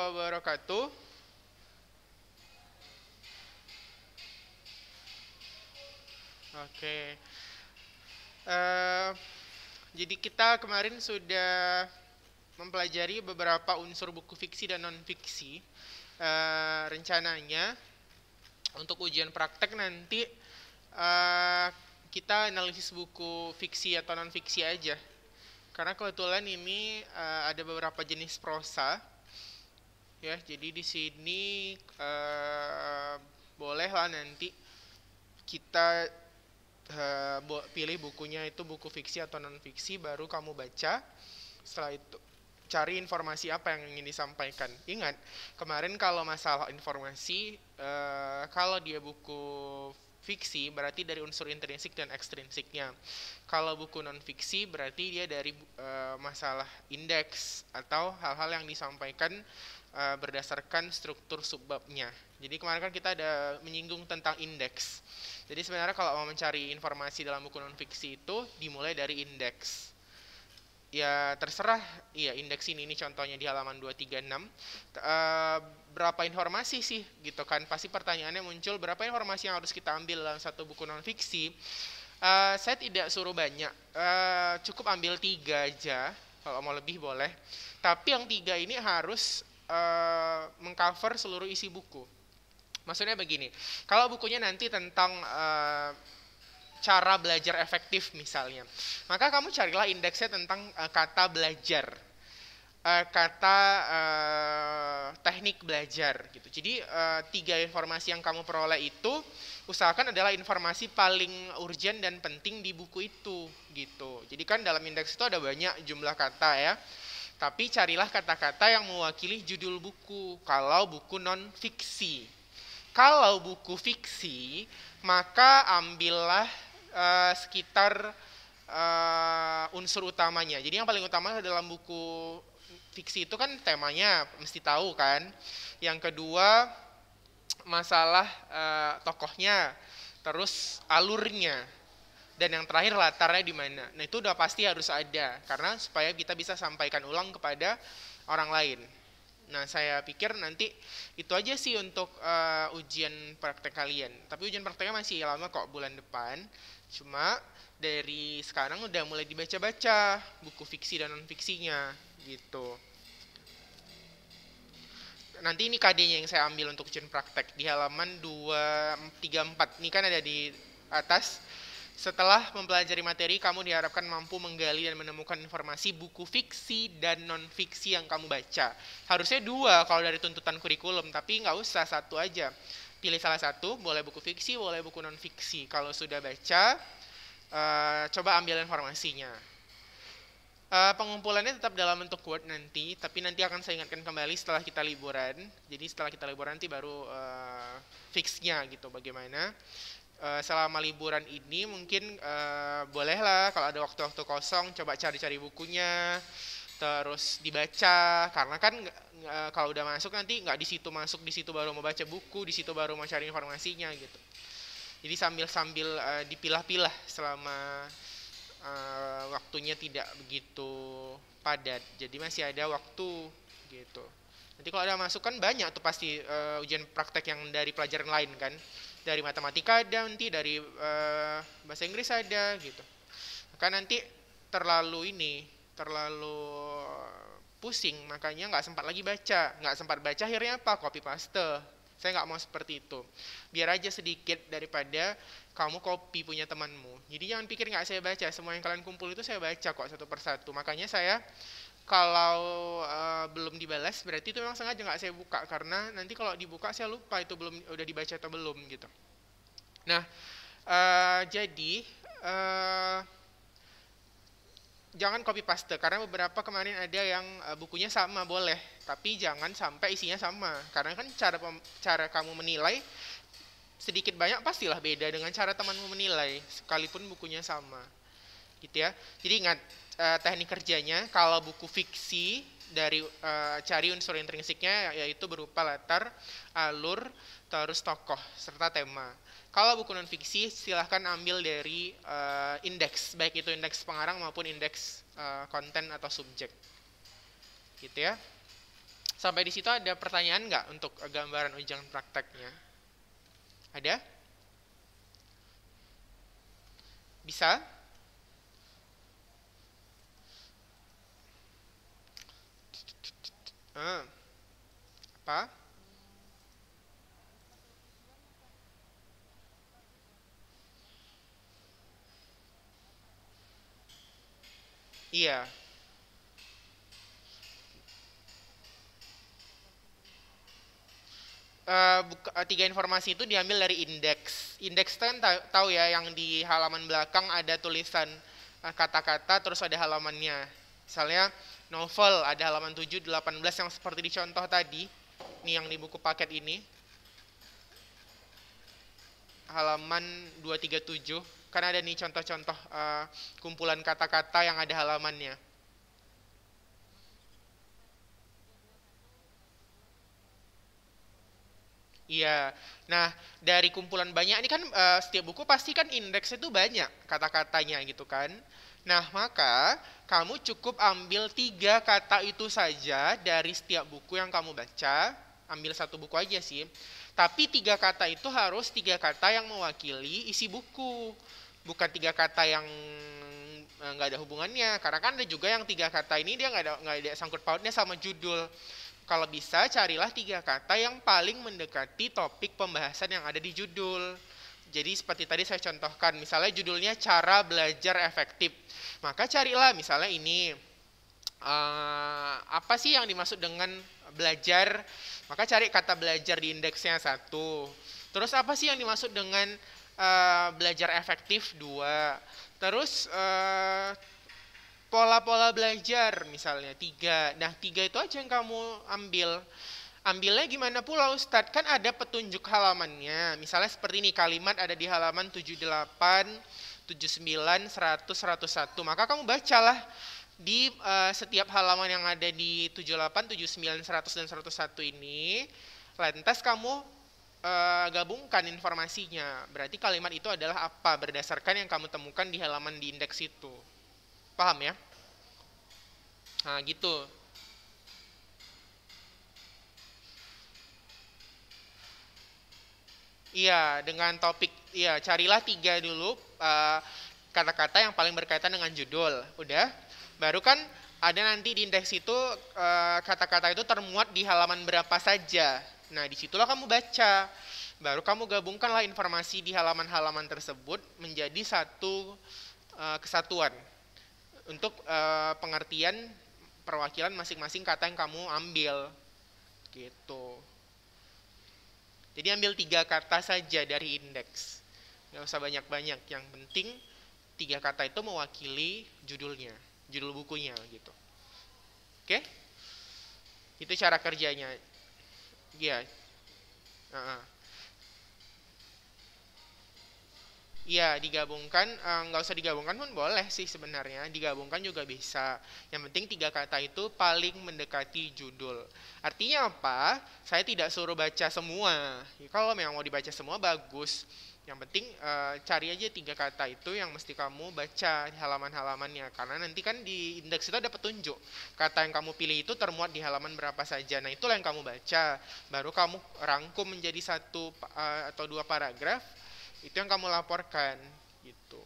wabarakatuh. Oke. Okay. Uh, eh, jadi kita kemarin sudah mempelajari beberapa unsur buku fiksi dan non-fiksi. Uh, rencananya untuk ujian praktek nanti uh, kita analisis buku fiksi atau non-fiksi aja. Karena kebetulan ini uh, ada beberapa jenis prosa ya jadi di sini uh, bolehlah nanti kita uh, pilih bukunya itu buku fiksi atau non fiksi baru kamu baca setelah itu cari informasi apa yang ingin disampaikan ingat kemarin kalau masalah informasi uh, kalau dia buku fiksi berarti dari unsur intrinsik dan ekstrinsiknya. Kalau buku non fiksi berarti dia dari uh, masalah indeks atau hal-hal yang disampaikan uh, berdasarkan struktur subbabnya. Jadi kemarin kan kita ada menyinggung tentang indeks. Jadi sebenarnya kalau mau mencari informasi dalam buku non fiksi itu dimulai dari indeks ya terserah ya indeks ini ini contohnya di halaman 236 uh, eh, berapa informasi sih gitu kan pasti pertanyaannya muncul berapa informasi yang harus kita ambil dalam satu buku non fiksi uh, eh, saya tidak suruh banyak uh, cukup ambil tiga aja kalau mau lebih boleh tapi yang tiga ini harus uh, mengcover seluruh isi buku maksudnya begini kalau bukunya nanti tentang uh, cara belajar efektif misalnya. Maka kamu carilah indeksnya tentang uh, kata belajar. Uh, kata uh, teknik belajar gitu. Jadi uh, tiga informasi yang kamu peroleh itu usahakan adalah informasi paling urgent dan penting di buku itu gitu. Jadi kan dalam indeks itu ada banyak jumlah kata ya. Tapi carilah kata-kata yang mewakili judul buku kalau buku non fiksi. Kalau buku fiksi, maka ambillah Eh, sekitar uh, unsur utamanya. Jadi yang paling utama dalam buku fiksi itu kan temanya mesti tahu kan. Yang kedua masalah uh, tokohnya, terus alurnya, dan yang terakhir latarnya di mana. Nah itu udah pasti harus ada karena supaya kita bisa sampaikan ulang kepada orang lain. Nah saya pikir nanti itu aja sih untuk uh, ujian praktek kalian. Tapi ujian prakteknya masih lama kok bulan depan. Cuma dari sekarang udah mulai dibaca-baca buku fiksi dan non fiksinya gitu. Nanti ini kd yang saya ambil untuk ujian praktek di halaman 234. Ini kan ada di atas. Setelah mempelajari materi, kamu diharapkan mampu menggali dan menemukan informasi buku fiksi dan non-fiksi yang kamu baca. Harusnya dua kalau dari tuntutan kurikulum, tapi nggak usah satu aja pilih salah satu, boleh buku fiksi, boleh buku non fiksi. Kalau sudah baca, uh, coba ambil informasinya. Uh, pengumpulannya tetap dalam bentuk Word nanti, tapi nanti akan saya ingatkan kembali setelah kita liburan. Jadi setelah kita liburan nanti baru uh, fixnya gitu bagaimana. Uh, selama liburan ini mungkin uh, bolehlah kalau ada waktu-waktu kosong coba cari-cari bukunya terus dibaca karena kan kalau udah masuk nanti nggak di situ masuk di situ baru mau baca buku di situ baru mau cari informasinya gitu jadi sambil sambil e, dipilah-pilah selama e, waktunya tidak begitu padat jadi masih ada waktu gitu nanti kalau ada masukan banyak tuh pasti e, ujian praktek yang dari pelajaran lain kan dari matematika ada nanti dari e, bahasa Inggris ada gitu kan nanti terlalu ini terlalu pusing makanya nggak sempat lagi baca nggak sempat baca akhirnya apa copy paste saya nggak mau seperti itu biar aja sedikit daripada kamu copy punya temanmu jadi jangan pikir nggak saya baca semua yang kalian kumpul itu saya baca kok satu persatu makanya saya kalau uh, belum dibalas berarti itu memang sengaja nggak saya buka karena nanti kalau dibuka saya lupa itu belum udah dibaca atau belum gitu nah uh, jadi uh, jangan copy paste karena beberapa kemarin ada yang uh, bukunya sama boleh tapi jangan sampai isinya sama karena kan cara cara kamu menilai sedikit banyak pastilah beda dengan cara temanmu menilai sekalipun bukunya sama gitu ya jadi ingat uh, teknik kerjanya kalau buku fiksi dari uh, cari unsur intrinsiknya yaitu berupa latar, alur, terus tokoh serta tema. Kalau buku non fiksi silahkan ambil dari uh, indeks baik itu indeks pengarang maupun indeks uh, konten atau subjek. Gitu ya. Sampai di situ ada pertanyaan nggak untuk gambaran ujian prakteknya? Ada? Bisa? Apa? Iya. Uh, buka, eh, tiga informasi itu diambil dari indeks. Indeks kan tahu ya yang di halaman belakang ada tulisan eh, kata-kata uh, kata -kata, terus ada halamannya. Misalnya novel ada halaman 7 18 yang seperti dicontoh tadi. Ini yang di buku paket ini. Halaman 237 karena ada nih contoh-contoh uh, kumpulan kata-kata yang ada halamannya. Iya. Nah, dari kumpulan banyak ini kan uh, setiap buku pasti kan indeks itu banyak kata-katanya gitu kan. Nah, maka kamu cukup ambil tiga kata itu saja dari setiap buku yang kamu baca. Ambil satu buku aja sih. Tapi tiga kata itu harus tiga kata yang mewakili isi buku. Bukan tiga kata yang e, nggak ada hubungannya. Karena kan ada juga yang tiga kata ini dia nggak ada, nggak ada sangkut pautnya sama judul. Kalau bisa carilah tiga kata yang paling mendekati topik pembahasan yang ada di judul. Jadi seperti tadi saya contohkan, misalnya judulnya cara belajar efektif. Maka carilah misalnya ini uh, apa sih yang dimaksud dengan belajar? Maka cari kata belajar di indeksnya satu. Terus apa sih yang dimaksud dengan uh, belajar efektif dua? Terus pola eh, pola-pola belajar misalnya tiga. Nah tiga itu aja yang kamu ambil. Ambilnya gimana pula Ustadz? Kan ada petunjuk halamannya. Misalnya seperti ini kalimat ada di halaman 78, 79, 100, 101. Maka kamu bacalah di uh, setiap halaman yang ada di 78, 79, 100 dan 101 ini. Lantas kamu uh, gabungkan informasinya. Berarti kalimat itu adalah apa berdasarkan yang kamu temukan di halaman di indeks itu. Paham ya? Nah, gitu. Iya, dengan topik iya carilah tiga dulu eh, kata-kata uh, yang paling berkaitan dengan judul. Udah? Baru kan ada nanti di indeks itu eh, kata-kata uh, itu termuat di halaman berapa saja. Nah, disitulah kamu baca. Baru kamu gabungkanlah informasi di halaman-halaman tersebut menjadi satu uh, kesatuan untuk uh, pengertian perwakilan masing-masing kata yang kamu ambil. Gitu. Jadi ambil tiga kata saja dari indeks. Nggak usah banyak-banyak. Yang penting tiga kata itu mewakili judulnya, judul bukunya gitu. Oke? Itu cara kerjanya. Iya. Uh -uh. Iya, digabungkan eh, nggak usah digabungkan pun boleh sih sebenarnya. Digabungkan juga bisa. Yang penting tiga kata itu paling mendekati judul. Artinya apa? Saya tidak suruh baca semua. Ya, kalau memang mau dibaca semua bagus. Yang penting uh, cari aja tiga kata itu yang mesti kamu baca di halaman-halamannya karena nanti kan di indeks itu ada petunjuk. Kata yang kamu pilih itu termuat di halaman berapa saja. Nah, itulah yang kamu baca. Baru kamu rangkum menjadi satu uh, atau dua paragraf itu yang kamu laporkan gitu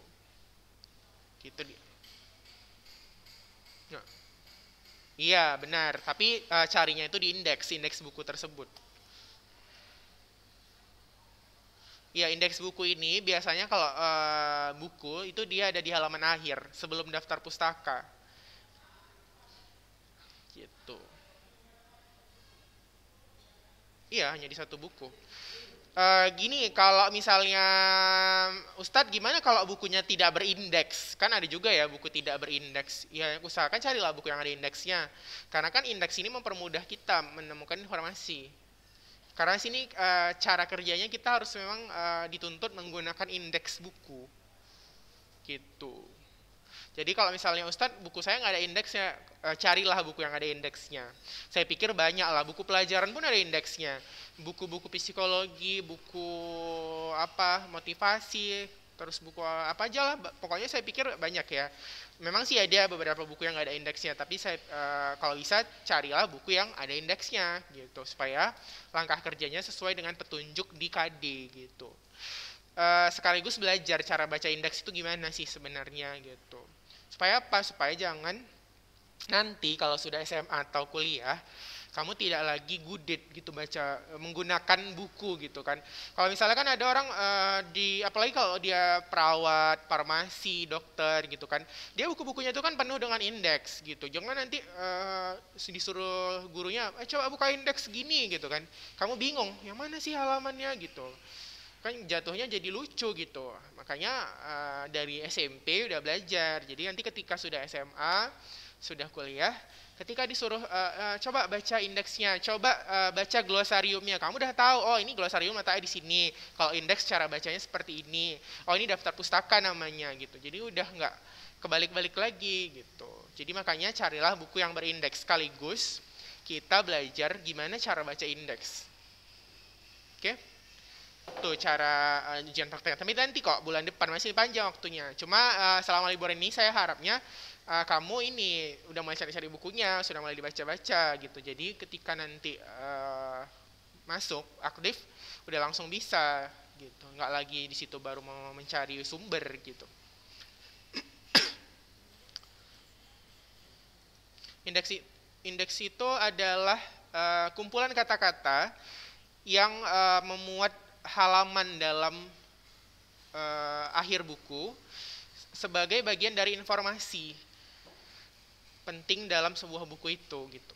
gitu dia nah. iya benar tapi uh, carinya itu di indeks indeks buku tersebut Ya, indeks buku ini biasanya kalau uh, buku itu dia ada di halaman akhir sebelum daftar pustaka. Gitu. Iya, hanya di satu buku. Uh, gini, kalau misalnya Ustadz gimana kalau bukunya tidak berindeks? Kan ada juga ya buku tidak berindeks. Ya usahakan carilah buku yang ada indeksnya. Karena kan indeks ini mempermudah kita menemukan informasi. Karena sini uh, cara kerjanya kita harus memang uh, dituntut menggunakan indeks buku. Gitu. Jadi kalau misalnya Ustadz buku saya nggak ada indeksnya, e, carilah buku yang ada indeksnya. Saya pikir banyak lah, buku pelajaran pun ada indeksnya. Buku-buku psikologi, buku apa motivasi, terus buku e, apa aja lah. Pokoknya saya pikir banyak ya. Memang sih ada beberapa buku yang nggak ada indeksnya, tapi saya e, kalau bisa carilah buku yang ada indeksnya gitu supaya langkah kerjanya sesuai dengan petunjuk di KD gitu uh, sekaligus belajar cara baca indeks itu gimana sih sebenarnya gitu. Supaya apa? Supaya jangan nanti kalau sudah SMA atau kuliah kamu tidak lagi gudit gitu baca eh, menggunakan buku gitu kan. Kalau misalnya kan ada orang uh, di apalagi kalau dia perawat, farmasi, dokter gitu kan. Dia buku-bukunya itu kan penuh dengan indeks gitu. Jangan nanti uh, disuruh gurunya, "Eh coba buka indeks gini" gitu kan. Kamu bingung, yang mana sih halamannya gitu kan jatuhnya jadi lucu gitu makanya uh, dari SMP udah belajar jadi nanti ketika sudah SMA sudah kuliah ketika disuruh uh, uh, coba baca indeksnya coba uh, baca glosariumnya kamu udah tahu oh ini glosarium letaknya di sini kalau indeks cara bacanya seperti ini oh ini daftar pustaka namanya gitu jadi udah nggak kebalik-balik lagi gitu jadi makanya carilah buku yang berindeks sekaligus kita belajar gimana cara baca indeks oke okay? tuh cara uh, eh, ujian praktek tapi nanti kok bulan depan masih panjang waktunya cuma uh, selama liburan ini saya harapnya uh, kamu ini udah mulai cari-cari bukunya sudah mulai dibaca-baca gitu jadi ketika nanti uh, masuk aktif udah langsung bisa gitu nggak lagi di situ baru mau mencari sumber gitu indeks indeks itu adalah uh, kumpulan kata-kata yang uh, memuat halaman dalam uh, akhir buku sebagai bagian dari informasi penting dalam sebuah buku itu gitu.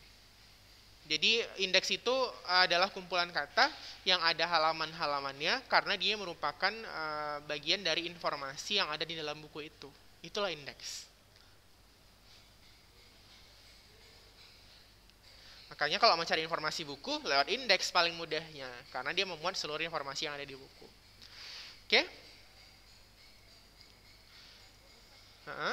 Jadi indeks itu adalah kumpulan kata yang ada halaman-halamannya karena dia merupakan uh, bagian dari informasi yang ada di dalam buku itu. Itulah indeks. Makanya kalau mau cari informasi buku lewat indeks paling mudahnya karena dia memuat seluruh informasi yang ada di buku. Oke? Okay?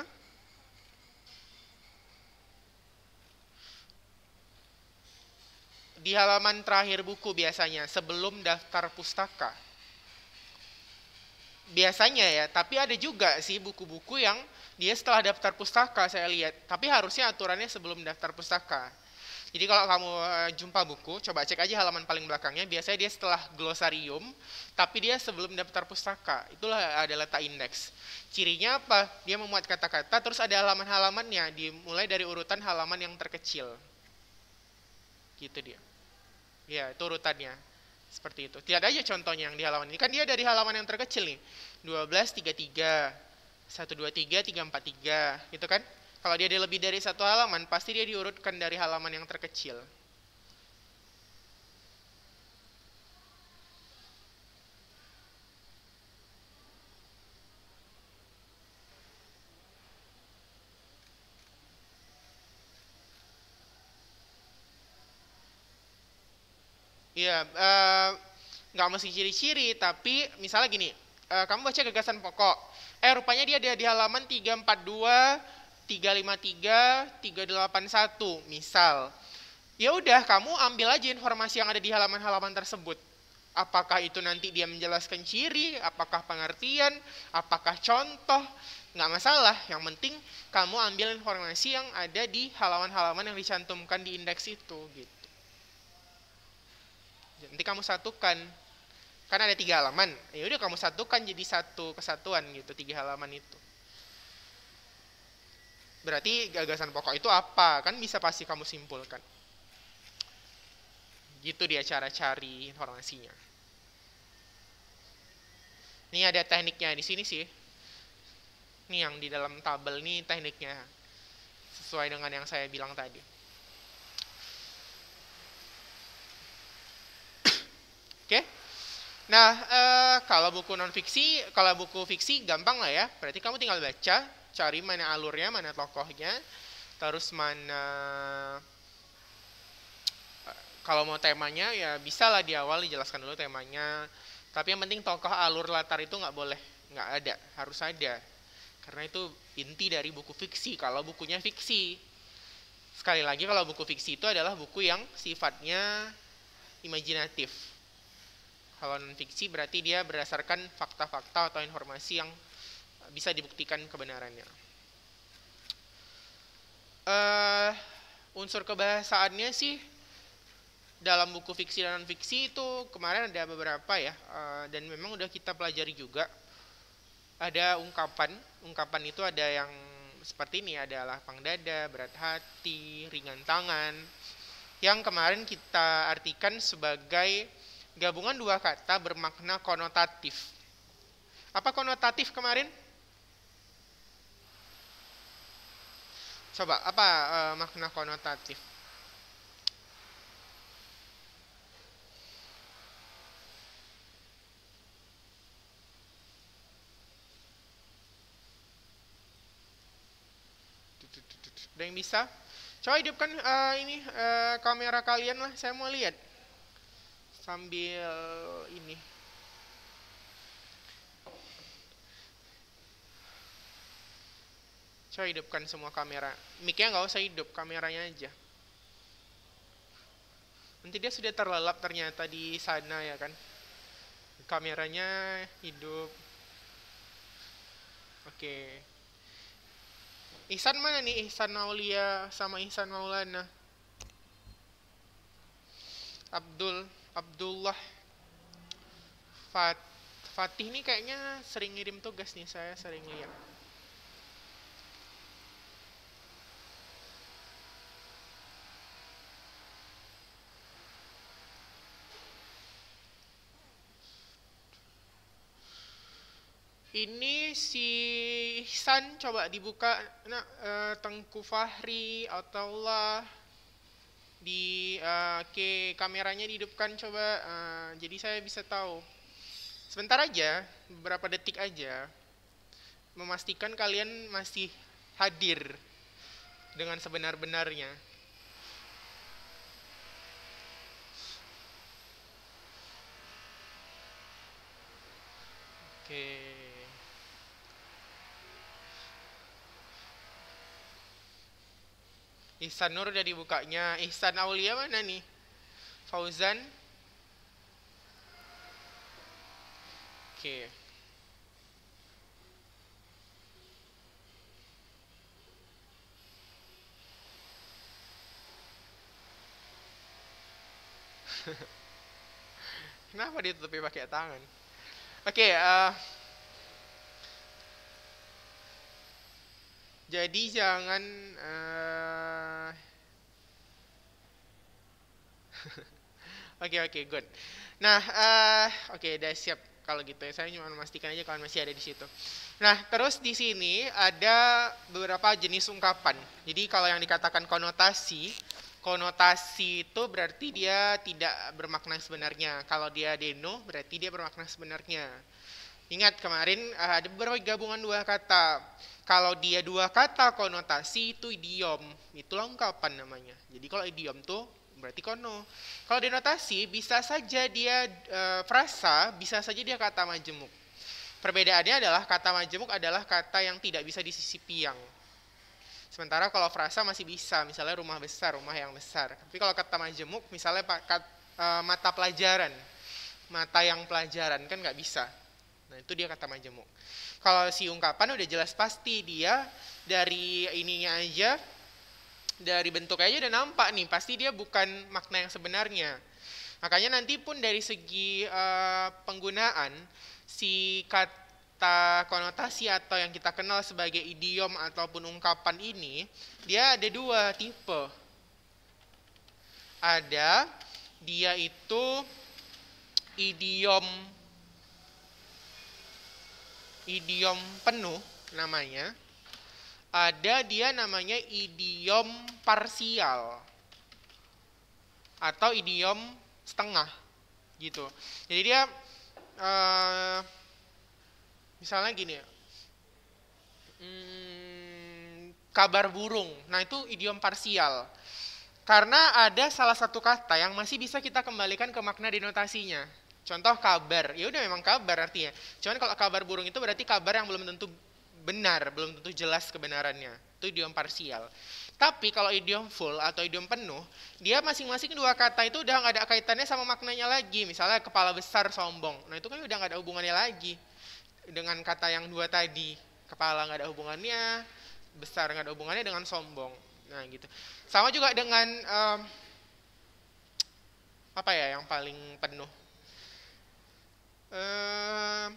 Di halaman terakhir buku biasanya sebelum daftar pustaka. Biasanya ya, tapi ada juga sih buku-buku yang dia setelah daftar pustaka saya lihat, tapi harusnya aturannya sebelum daftar pustaka jadi kalau kamu eh, jumpa buku, coba cek aja halaman paling belakangnya. Biasanya dia setelah glosarium, tapi dia sebelum daftar pustaka. Itulah ada letak indeks. Cirinya apa? Dia memuat kata-kata, terus ada halaman-halamannya. Dimulai dari urutan halaman yang terkecil. Gitu dia. Ya, itu urutannya. Seperti itu. Tidak ada aja contohnya yang di halaman ini. Kan dia dari halaman yang terkecil nih. 12, 33, 1, 2, 3, 3, 4, 3. Gitu kan? Kalau dia ada lebih dari satu halaman, pasti dia diurutkan dari halaman yang terkecil. Iya, eh, nggak uh, mesti ciri-ciri, tapi misalnya gini, uh, kamu baca gagasan pokok. Eh, rupanya dia ada di halaman 342, 353, 381 misal. Ya udah kamu ambil aja informasi yang ada di halaman-halaman tersebut. Apakah itu nanti dia menjelaskan ciri, apakah pengertian, apakah contoh, nggak masalah. Yang penting kamu ambil informasi yang ada di halaman-halaman yang dicantumkan di indeks itu gitu. Nanti kamu satukan. kan ada tiga halaman, ya udah kamu satukan jadi satu kesatuan gitu tiga halaman itu. Berarti gagasan pokok itu apa? Kan bisa pasti kamu simpulkan. Gitu dia cara cari informasinya. Ini ada tekniknya di sini sih. Ini yang di dalam tabel ini tekniknya. Sesuai dengan yang saya bilang tadi. Oke. Okay? Nah, e, kalau buku non fiksi, kalau buku fiksi gampang lah ya. Berarti kamu tinggal baca, cari mana alurnya, mana tokohnya, terus mana kalau mau temanya ya bisa lah di awal dijelaskan dulu temanya. Tapi yang penting tokoh alur latar itu nggak boleh, nggak ada, harus ada. Karena itu inti dari buku fiksi, kalau bukunya fiksi. Sekali lagi kalau buku fiksi itu adalah buku yang sifatnya imajinatif. Kalau non fiksi berarti dia berdasarkan fakta-fakta atau informasi yang bisa dibuktikan kebenarannya. Uh, unsur kebahasaannya sih dalam buku fiksi dan non fiksi itu kemarin ada beberapa ya uh, dan memang udah kita pelajari juga ada ungkapan ungkapan itu ada yang seperti ini ada lapang dada berat hati ringan tangan yang kemarin kita artikan sebagai gabungan dua kata bermakna konotatif apa konotatif kemarin Coba apa uh, makna konotatif? Ada yang bisa? Coba hidupkan uh, ini uh, kamera kalian lah, saya mau lihat sambil ini. Coba hidupkan semua kamera. Mic-nya nggak usah hidup, kameranya aja. Nanti dia sudah terlelap ternyata di sana ya kan. Kameranya hidup. Oke. Ihsan mana nih? Ihsan Maulia sama Ihsan Maulana. Abdul, Abdullah. Fat, Fatih nih kayaknya sering ngirim tugas nih, saya sering lihat. ini si Ihsan coba dibuka nah, uh, Tengku Fahri atau lah di uh, ke kameranya dihidupkan coba uh, jadi saya bisa tahu sebentar aja beberapa detik aja memastikan kalian masih hadir dengan sebenar-benarnya oke okay. Ihsan Nur udah dibukanya. Ihsan Aulia mana nih? Fauzan. Oke. Okay. Kenapa ditutupi pakai tangan? Oke, okay, uh, eh, jadi jangan uh... Oke oke okay, good. Nah uh, oke okay, udah siap kalau gitu. Ya. Saya cuma memastikan aja kalau masih ada di situ. Nah terus di sini ada beberapa jenis ungkapan. Jadi kalau yang dikatakan konotasi, konotasi itu berarti dia tidak bermakna sebenarnya. Kalau dia deno berarti dia bermakna sebenarnya. Ingat kemarin eh, ada beberapa gabungan dua kata. Kalau dia dua kata konotasi itu idiom, itu lengkapan namanya. Jadi kalau idiom tuh berarti kono. Kalau denotasi bisa saja dia e, frasa, bisa saja dia kata majemuk. Perbedaannya adalah kata majemuk adalah kata yang tidak bisa disisipi yang. Sementara kalau frasa masih bisa, misalnya rumah besar, rumah yang besar. Tapi kalau kata majemuk, misalnya kat, e, mata pelajaran, mata yang pelajaran kan nggak bisa. Nah, itu dia kata majemuk. Kalau si ungkapan udah jelas pasti dia dari ininya aja dari bentuk aja udah nampak nih, pasti dia bukan makna yang sebenarnya. Makanya nanti pun dari segi uh, penggunaan si kata konotasi atau yang kita kenal sebagai idiom ataupun ungkapan ini, dia ada dua tipe. Ada dia itu idiom idiom penuh namanya ada dia namanya idiom parsial atau idiom setengah gitu jadi dia uh, misalnya gini ya, hmm, kabar burung nah itu idiom parsial karena ada salah satu kata yang masih bisa kita kembalikan ke makna denotasinya Contoh kabar, ya udah memang kabar artinya. Cuman kalau kabar burung itu berarti kabar yang belum tentu benar, belum tentu jelas kebenarannya. Itu idiom parsial. Tapi kalau idiom full atau idiom penuh, dia masing-masing dua kata itu udah nggak ada kaitannya sama maknanya lagi. Misalnya kepala besar sombong, nah itu kan udah nggak ada hubungannya lagi dengan kata yang dua tadi. Kepala nggak ada hubungannya, besar nggak ada hubungannya dengan sombong. Nah gitu. Sama juga dengan um, apa ya yang paling penuh eh,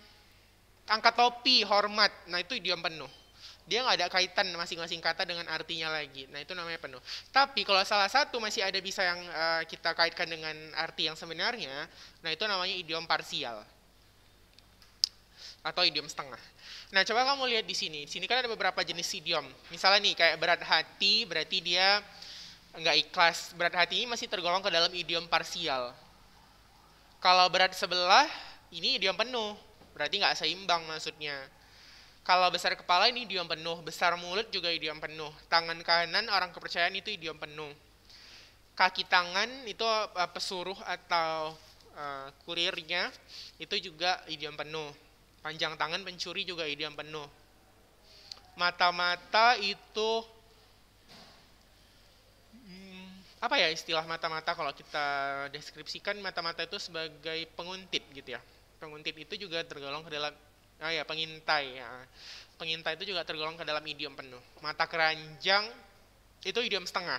angkat topi hormat nah itu idiom penuh dia nggak ada kaitan masing-masing kata dengan artinya lagi. Nah itu namanya penuh. Tapi kalau salah satu masih ada bisa yang eh, kita kaitkan dengan arti yang sebenarnya, nah itu namanya idiom parsial atau idiom setengah. Nah coba kamu lihat di sini. Di sini kan ada beberapa jenis idiom. Misalnya nih kayak berat hati berarti dia nggak ikhlas. Berat hati ini masih tergolong ke dalam idiom parsial. Kalau berat sebelah ini idiom penuh berarti nggak seimbang maksudnya kalau besar kepala ini idiom penuh besar mulut juga idiom penuh tangan kanan orang kepercayaan itu idiom penuh kaki tangan itu eh, pesuruh atau eh, kurirnya itu juga idiom penuh panjang tangan pencuri juga idiom penuh mata-mata itu hmm, apa ya istilah mata-mata kalau kita deskripsikan mata-mata itu sebagai penguntit gitu ya penguntit itu juga tergolong ke dalam ah ya pengintai ya pengintai itu juga tergolong ke dalam idiom penuh mata keranjang itu idiom setengah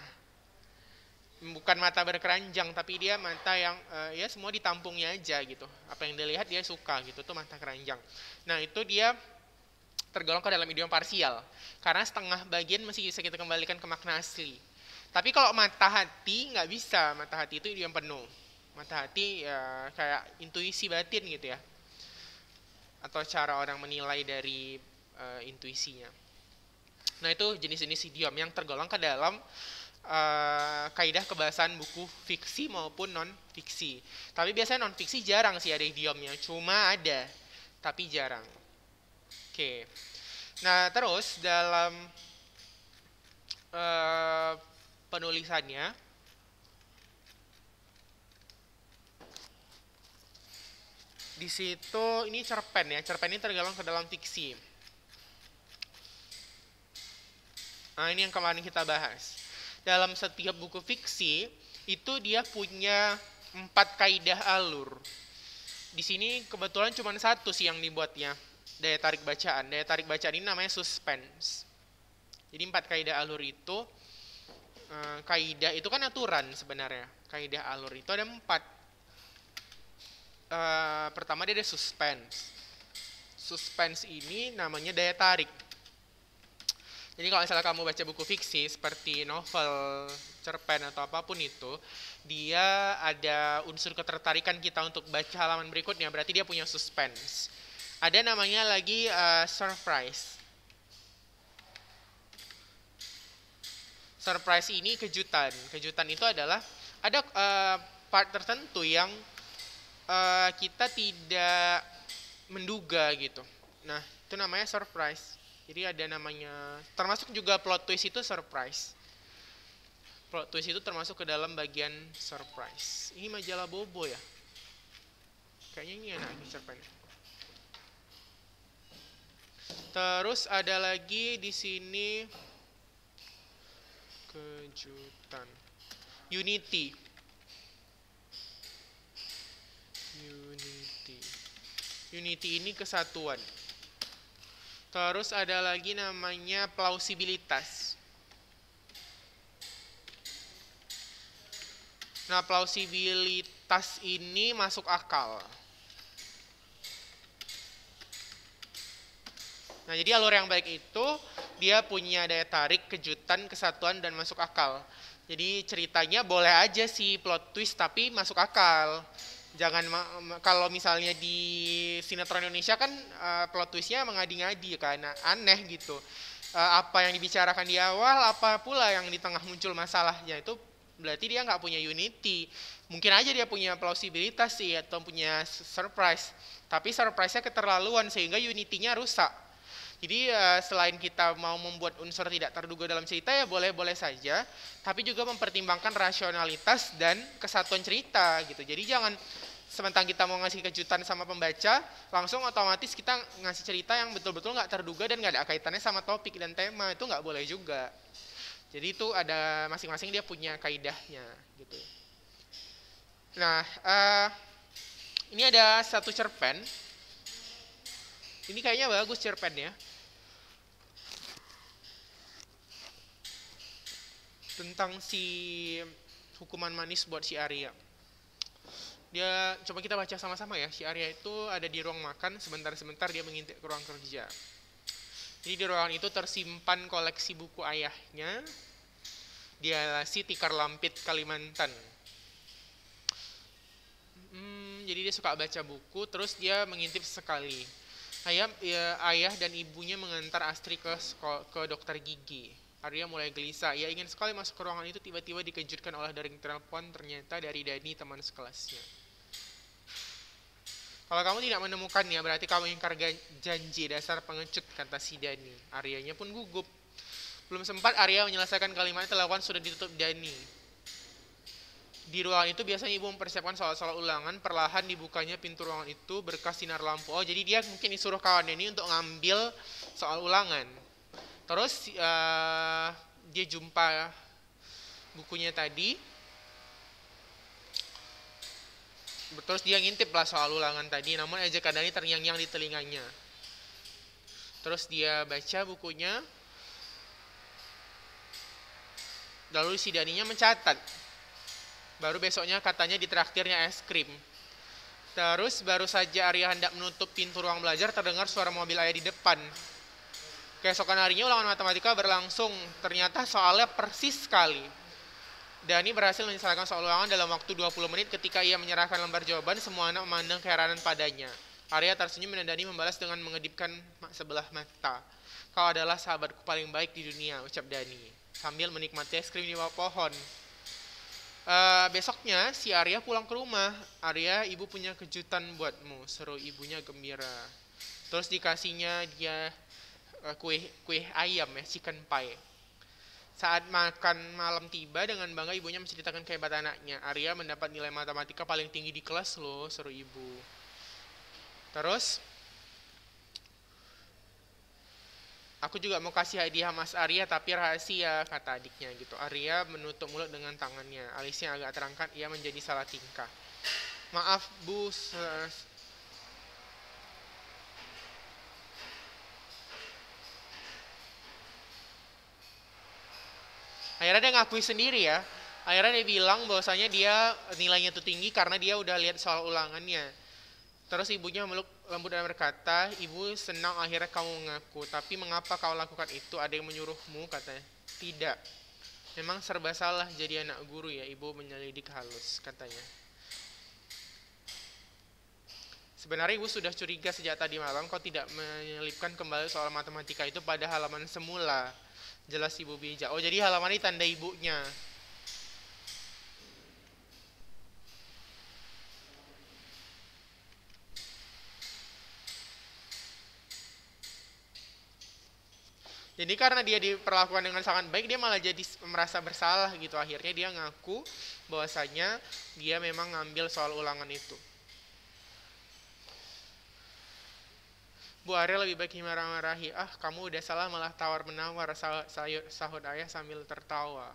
bukan mata berkeranjang tapi dia mata yang uh, ya semua ditampungnya aja gitu apa yang dilihat dia suka gitu tuh mata keranjang nah itu dia tergolong ke dalam idiom parsial karena setengah bagian masih bisa kita kembalikan ke makna asli tapi kalau mata hati nggak bisa mata hati itu idiom penuh mata hati ya kayak intuisi batin gitu ya atau cara orang menilai dari uh, intuisinya nah itu jenis-jenis idiom yang tergolong ke dalam uh, kaidah kebahasan buku fiksi maupun non fiksi tapi biasanya non fiksi jarang sih ada idiomnya cuma ada tapi jarang oke okay. nah terus dalam uh, penulisannya Di situ ini cerpen ya. Cerpen ini tergolong ke dalam fiksi. Nah, ini yang kemarin kita bahas. Dalam setiap buku fiksi itu dia punya empat kaidah alur. Di sini kebetulan cuma satu sih yang dibuatnya daya tarik bacaan. Daya tarik bacaan ini namanya suspense. Jadi empat kaidah alur itu eh, kaidah itu kan aturan sebenarnya. Kaidah alur itu ada empat uh, pertama dia ada suspense. Suspense ini namanya daya tarik. Jadi kalau misalnya kamu baca buku fiksi seperti novel, cerpen atau apapun itu, dia ada unsur ketertarikan kita untuk baca halaman berikutnya, berarti dia punya suspense. Ada namanya lagi uh, surprise. Surprise ini kejutan. Kejutan itu adalah ada uh, part tertentu yang Eh, kita tidak menduga gitu. Nah, itu namanya surprise. Jadi ada namanya termasuk juga plot twist itu surprise. Plot twist itu termasuk ke dalam bagian surprise. Ini majalah Bobo ya. Kayaknya ini anak ini cerpennya. Terus ada lagi di sini kejutan. Unity. Unity ini kesatuan. Terus ada lagi namanya plausibilitas. Nah, plausibilitas ini masuk akal. Nah, jadi alur yang baik itu dia punya daya tarik, kejutan, kesatuan, dan masuk akal. Jadi ceritanya boleh aja sih plot twist tapi masuk akal jangan kalau misalnya di sinetron Indonesia kan uh, plot twistnya mengadi-ngadi karena aneh gitu uh, apa yang dibicarakan di awal apa pula yang di tengah muncul masalahnya itu berarti dia nggak punya unity mungkin aja dia punya plausibilitas sih atau punya surprise tapi surprise-nya keterlaluan sehingga unitinya rusak jadi uh, selain kita mau membuat unsur tidak terduga dalam cerita ya boleh-boleh saja, tapi juga mempertimbangkan rasionalitas dan kesatuan cerita gitu. Jadi jangan Sementara kita mau ngasih kejutan sama pembaca, langsung otomatis kita ngasih cerita yang betul-betul nggak terduga dan nggak ada kaitannya sama topik dan tema itu nggak boleh juga. Jadi itu ada masing-masing dia punya kaidahnya gitu. Nah, uh, ini ada satu cerpen. Ini kayaknya bagus cerpennya. Tentang si hukuman manis buat si Arya dia coba kita baca sama-sama ya si Arya itu ada di ruang makan sebentar-sebentar dia mengintip ke ruang kerja jadi di ruangan itu tersimpan koleksi buku ayahnya dia si tikar lampit Kalimantan hmm, jadi dia suka baca buku terus dia mengintip sekali ayah ya, ayah dan ibunya mengantar Astri ke ke dokter gigi Arya mulai gelisah. Ia ingin sekali masuk ke ruangan itu tiba-tiba dikejutkan oleh daring telepon ternyata dari Dani teman sekelasnya. Kalau kamu tidak menemukannya, berarti kamu ingkar janji dasar pengecut, kata si Dani. Aryanya pun gugup. Belum sempat Arya menyelesaikan kalimatnya, telepon sudah ditutup Dani. Di ruangan itu biasanya ibu mempersiapkan soal-soal ulangan, perlahan dibukanya pintu ruangan itu berkas sinar lampu. Oh, jadi dia mungkin disuruh kawan ini untuk ngambil soal ulangan. Terus uh, dia jumpa bukunya tadi, terus dia ngintip lah soal ulangan tadi namun aja kadangnya terngiang-ngiang di telinganya terus dia baca bukunya lalu si Daninya mencatat baru besoknya katanya ditraktirnya es krim terus baru saja Arya hendak menutup pintu ruang belajar terdengar suara mobil ayah di depan keesokan harinya ulangan matematika berlangsung ternyata soalnya persis sekali Dani berhasil menyelesaikan soal ulangan dalam waktu 20 menit ketika ia menyerahkan lembar jawaban, semua anak memandang keheranan padanya. Arya tersenyum dan Dani membalas dengan mengedipkan sebelah mata. Kau adalah sahabatku paling baik di dunia, ucap Dani, sambil menikmati es krim di bawah pohon. Uh, besoknya si Arya pulang ke rumah. Arya, ibu punya kejutan buatmu, seru ibunya gembira. Terus dikasihnya dia uh, eh, kue kue ayam ya, chicken pie saat makan malam tiba, dengan bangga ibunya menceritakan kehebatan anaknya. Arya mendapat nilai matematika paling tinggi di kelas loh, seru ibu. Terus, aku juga mau kasih hadiah Mas Arya tapi rahasia, kata adiknya gitu. Arya menutup mulut dengan tangannya, alisnya agak terangkat, ia menjadi salah tingkah. Maaf, Bu, akhirnya dia ngakui sendiri ya akhirnya dia bilang bahwasanya dia nilainya itu tinggi karena dia udah lihat soal ulangannya terus ibunya meluk lembut dan berkata ibu senang akhirnya kamu mengaku tapi mengapa kau lakukan itu ada yang menyuruhmu katanya tidak memang serba salah jadi anak guru ya ibu menyelidik halus katanya Sebenarnya ibu sudah curiga sejak tadi malam kau tidak menyelipkan kembali soal matematika itu pada halaman semula jelas ibu bija. Oh, jadi halaman ini tanda ibunya. Jadi karena dia diperlakukan dengan sangat baik, dia malah jadi merasa bersalah gitu. Akhirnya dia ngaku bahwasanya dia memang ngambil soal ulangan itu. Bu Arya lebih baik marah-marahi. Ah, kamu udah salah malah tawar-menawar, sahut ayah sambil tertawa.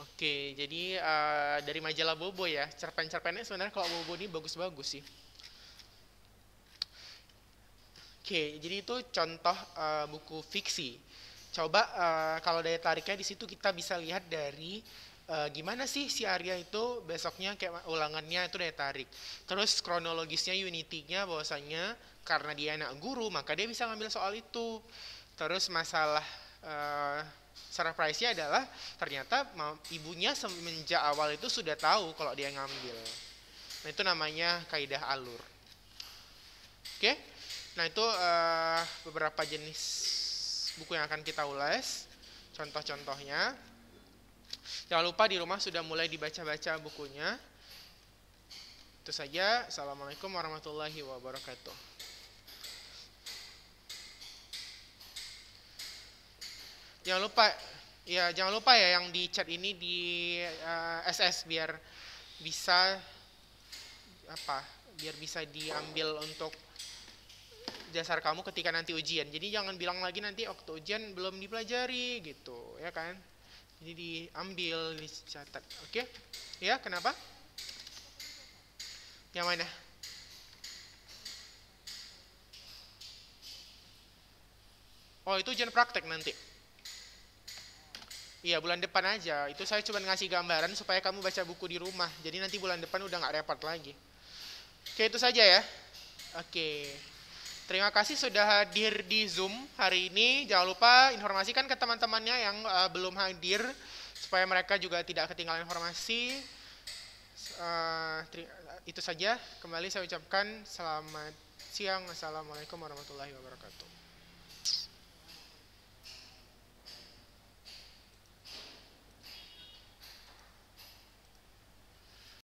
Oke, jadi uh, dari majalah Bobo ya, cerpen-cerpennya sebenarnya kalau Bobo ini bagus-bagus sih. Oke, jadi itu contoh uh, buku fiksi. Coba uh, kalau daya tariknya di situ kita bisa lihat dari Eh, gimana sih si Arya itu besoknya kayak ulangannya itu daya tarik. Terus kronologisnya unity-nya bahwasanya karena dia anak guru maka dia bisa ngambil soal itu. Terus masalah uh, surprise-nya adalah ternyata ibunya semenjak awal itu sudah tahu kalau dia ngambil. Nah, itu namanya kaidah alur. Oke. Okay? Nah, itu uh, beberapa jenis buku yang akan kita ulas contoh-contohnya. Jangan lupa di rumah sudah mulai dibaca-baca bukunya. Itu saja. Assalamualaikum warahmatullahi wabarakatuh. jangan lupa ya jangan lupa ya yang di chat ini di uh, eh, SS biar bisa apa biar bisa diambil untuk dasar kamu ketika nanti ujian jadi jangan bilang lagi nanti waktu ujian belum dipelajari gitu ya kan jadi diambil dicatat oke okay? ya kenapa yang mana oh itu ujian praktek nanti Iya bulan depan aja. Itu saya cuma ngasih gambaran supaya kamu baca buku di rumah. Jadi nanti bulan depan udah nggak repot lagi. Oke itu saja ya. Oke. Terima kasih sudah hadir di Zoom hari ini. Jangan lupa informasikan ke teman-temannya yang uh, belum hadir supaya mereka juga tidak ketinggalan informasi. Uh, itu saja. Kembali saya ucapkan selamat siang. Assalamualaikum warahmatullahi wabarakatuh.